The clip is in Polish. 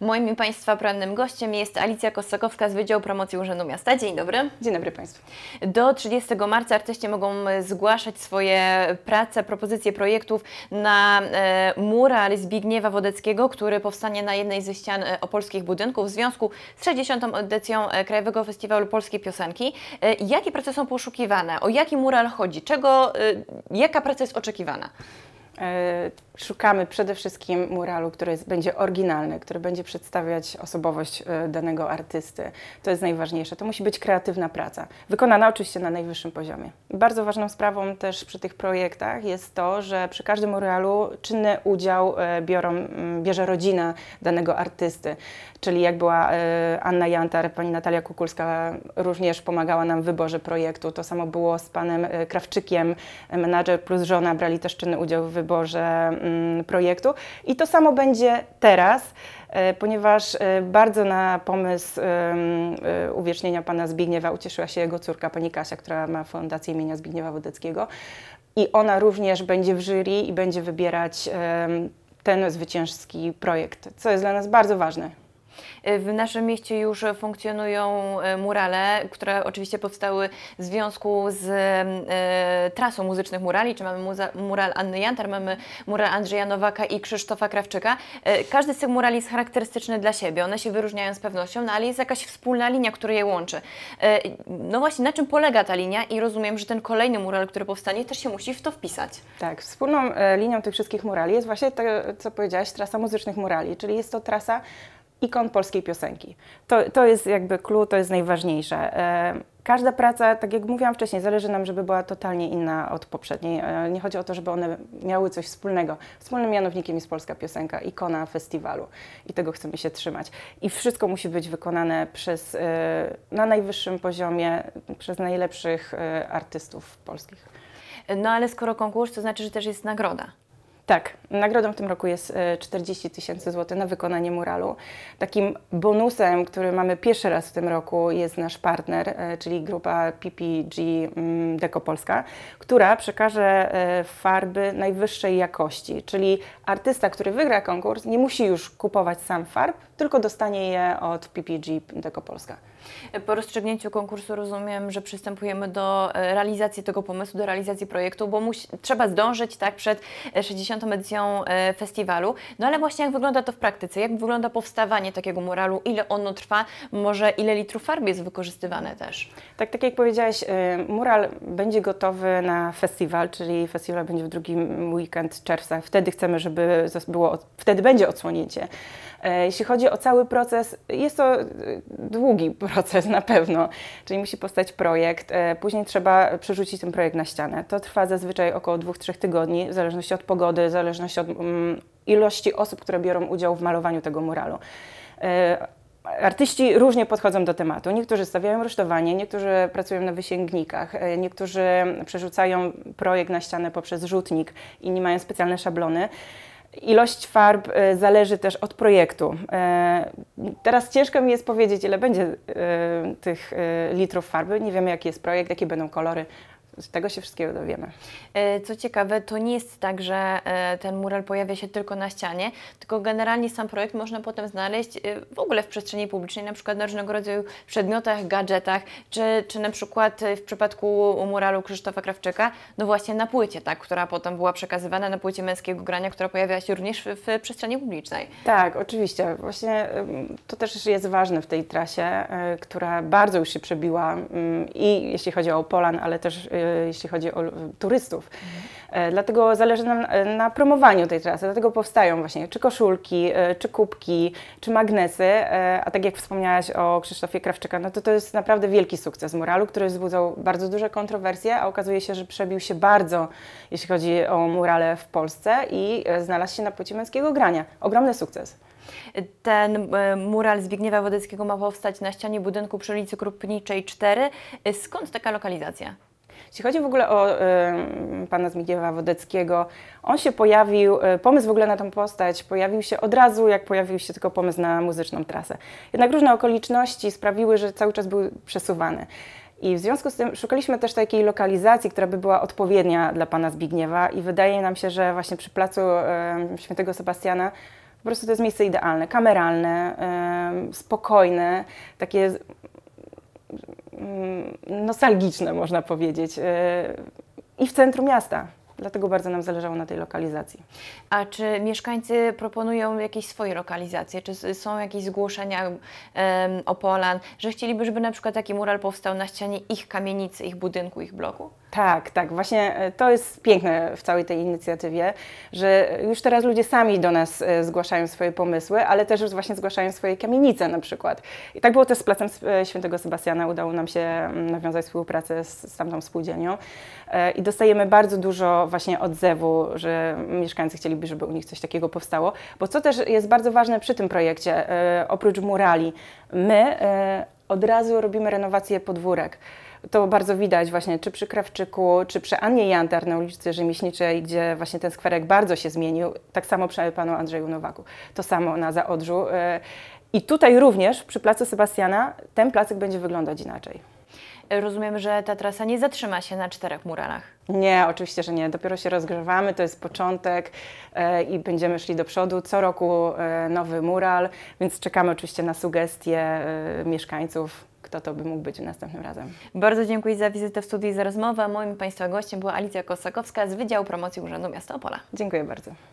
Moim i Państwa prawnym gościem jest Alicja Kosakowska z Wydziału Promocji Urzędu Miasta. Dzień dobry. Dzień dobry Państwu. Do 30 marca artyści mogą zgłaszać swoje prace, propozycje projektów na e, mural Zbigniewa Wodeckiego, który powstanie na jednej ze ścian e, opolskich budynków w związku z 60. edycją e, Krajowego Festiwalu Polskiej Piosenki. E, jakie prace są poszukiwane? O jaki mural chodzi? Czego, jaka praca jest oczekiwana? E, szukamy przede wszystkim muralu, który jest, będzie oryginalny, który będzie przedstawiać osobowość e, danego artysty. To jest najważniejsze. To musi być kreatywna praca, wykonana oczywiście na najwyższym poziomie. Bardzo ważną sprawą też przy tych projektach jest to, że przy każdym muralu czynny udział e, biorą, bierze rodzina danego artysty. Czyli jak była Anna Jantar, pani Natalia Kukulska również pomagała nam w wyborze projektu. To samo było z panem Krawczykiem. Menadżer plus żona brali też czynny udział w wyborze mm, projektu. I to samo będzie teraz, e, ponieważ e, bardzo na pomysł e, uwiecznienia pana Zbigniewa ucieszyła się jego córka, pani Kasia, która ma fundację imienia Zbigniewa Wodeckiego. I ona również będzie w jury i będzie wybierać ten zwycięski projekt, co jest dla nas bardzo ważne. E, w naszym mieście już funkcjonują e, murale, które oczywiście powstały w związku z e, trasą muzycznych murali, czy mamy muza, mural Anny Jantar, mamy mural Andrzeja Nowaka i Krzysztofa Krawczyka. każdy z tych murali jest charakterystyczny dla siebie, one się wyróżniają z pewnością, no ale jest jakaś wspólna linia, która je łączy. no właśnie, na czym polega ta linia i rozumiem, że ten kolejny mural, który powstanie, też się musi w to wpisać. Tak, wspólną linią tych wszystkich murali jest właśnie to, co powiedziałaś, trasa muzycznych murali, czyli jest to trasa ikon polskiej piosenki. To, to jest jakby clue, to jest najważniejsze. E, każda praca, tak jak mówiłam wcześniej, zależy nam, żeby była totalnie inna od poprzedniej. E, nie chodzi o to, żeby one miały coś wspólnego. Wspólnym mianownikiem jest polska piosenka, ikona festiwalu i tego chcemy się trzymać. I wszystko musi być wykonane przez, e, na najwyższym poziomie przez najlepszych artystów polskich. No ale skoro konkurs, to znaczy, że też jest nagroda. Tak, nagrodą w tym roku jest 40 e, tysięcy złotych na wykonanie muralu. Takim bonusem, który mamy pierwszy raz w tym roku jest nasz partner, e, czyli grupa PPG mm, Deco Polska, która przekaże e, farby najwyższej jakości, czyli artysta, który wygra konkurs nie musi już kupować sam farb, tylko dostanie je od PPG Deco Polska. Po rozstrzygnięciu konkursu rozumiem, że przystępujemy do e, realizacji tego pomysłu, do realizacji projektu, bo musi, trzeba zdążyć tak przed 60. E, edycją e, festiwalu. No ale właśnie jak wygląda to w praktyce? Jak wygląda powstawanie takiego muralu? Ile ono trwa? Może ile litrów farby jest wykorzystywane też? Tak, tak jak powiedziałaś, mural będzie gotowy na festiwal, czyli festiwal będzie w drugim weekend czerwca. Wtedy chcemy, żeby było, wtedy będzie odsłonięcie. Jeśli chodzi o cały proces, jest to długi proces na pewno. Czyli musi powstać projekt, e, później trzeba przerzucić ten projekt na ścianę. To trwa zazwyczaj około 2-3 tygodni, w zależności od pogody, w zależności od mm, ilości osób, które biorą udział w malowaniu tego muralu. E, artyści różnie podchodzą do tematu. Niektórzy stawiają rusztowanie, niektórzy pracują na wysięgnikach, e, niektórzy przerzucają projekt na ścianę poprzez rzutnik, inni mają specjalne szablony. Ilość farb y, zależy też od projektu. Y, teraz ciężko mi jest powiedzieć, ile będzie y, tych litrów farby. Nie wiemy, jaki jest projekt, jakie będą kolory, z tego się wszystkiego dowiemy. E, co ciekawe, to nie jest tak, że e, ten mural pojawia się tylko na ścianie, tylko generalnie sam projekt można potem znaleźć e, w ogóle w przestrzeni publicznej, na przykład na różnego rodzaju przedmiotach, gadżetach, czy, czy na przykład w przypadku muralu Krzysztofa Krawczyka, no właśnie na płycie, tak, która potem była przekazywana na płycie męskiego grania, która pojawiała się również w, w przestrzeni publicznej. Tak, oczywiście. Właśnie to też jest ważne w tej trasie, która bardzo już się przebiła mm, i jeśli chodzi o Polan, ale też E, jeśli chodzi o turystów. E, dlatego zależy nam e, na promowaniu tej trasy, dlatego powstają właśnie czy koszulki, czy kubki, czy magnesy, a tak jak wspomniałaś o Krzysztofie Krawczyka, no to to jest naprawdę wielki sukces muralu, który wzbudzał bardzo duże kontrowersje, a okazuje się, że przebił się bardzo, jeśli chodzi o murale w Polsce i znalazł się na płycie męskiego grania. Ogromny sukces. Ten mural Zbigniewa Wodeckiego ma powstać na ścianie budynku przy ulicy Krupniczej 4. Skąd taka lokalizacja? Jeśli chodzi w ogóle o y, pana Zbigniewa Wodeckiego, on się pojawił, e, pomysł w ogóle na tą postać pojawił się od razu, jak pojawił się tylko pomysł na muzyczną trasę. Jednak różne okoliczności sprawiły, że cały czas był przesuwany. I w związku z tym szukaliśmy też takiej lokalizacji, która by była odpowiednia dla pana Zbigniewa i wydaje nam się, że właśnie przy placu y, Świętego Sebastiana po prostu to jest miejsce idealne, kameralne, y, spokojne, takie Mm, nostalgiczne, można powiedzieć, y, i w centrum miasta. Dlatego bardzo nam zależało na tej lokalizacji. A czy mieszkańcy proponują jakieś swoje lokalizacje? Czy są jakieś zgłoszenia um, Opolan, że chcieliby, żeby na przykład taki mural powstał na ścianie ich kamienicy, ich budynku, ich bloku? Tak, tak. Właśnie e, to jest piękne w całej tej inicjatywie, że już teraz ludzie sami do nas e, zgłaszają swoje pomysły, ale też już właśnie zgłaszają swoje kamienice na przykład. I tak było też z Placem e, Świętego Sebastiana. Udało nam się mm, nawiązać współpracę z, z tamtą spółdzielnią i dostajemy bardzo dużo właśnie odzewu, że mieszkańcy chcieliby, żeby u nich coś takiego powstało. Bo co też jest bardzo ważne przy tym projekcie, e, oprócz murali, my e, od razu robimy renowację podwórek. To bardzo widać właśnie czy przy Krawczyku, czy przy Annie Jantar na ulicy Rzemieślniczej, gdzie właśnie ten skwerek bardzo się zmienił. Tak samo przy panu Andrzeju Nowaku, to samo na Zaodrzu. E, I tutaj również przy placu Sebastiana ten placek będzie wyglądać inaczej. Rozumiem, że ta trasa nie zatrzyma się na czterech muralach. Nie, oczywiście, że nie. Dopiero się rozgrzewamy, to jest początek e, i będziemy szli do przodu. Co roku e, nowy mural, więc czekamy oczywiście na sugestie e, mieszkańców, kto to by mógł być następnym razem. Bardzo dziękuję za wizytę w studiu i za rozmowę. Moim Państwa gościem była Alicja Kosakowska z Wydziału Promocji Urzędu Miasta Opola. Dziękuję bardzo.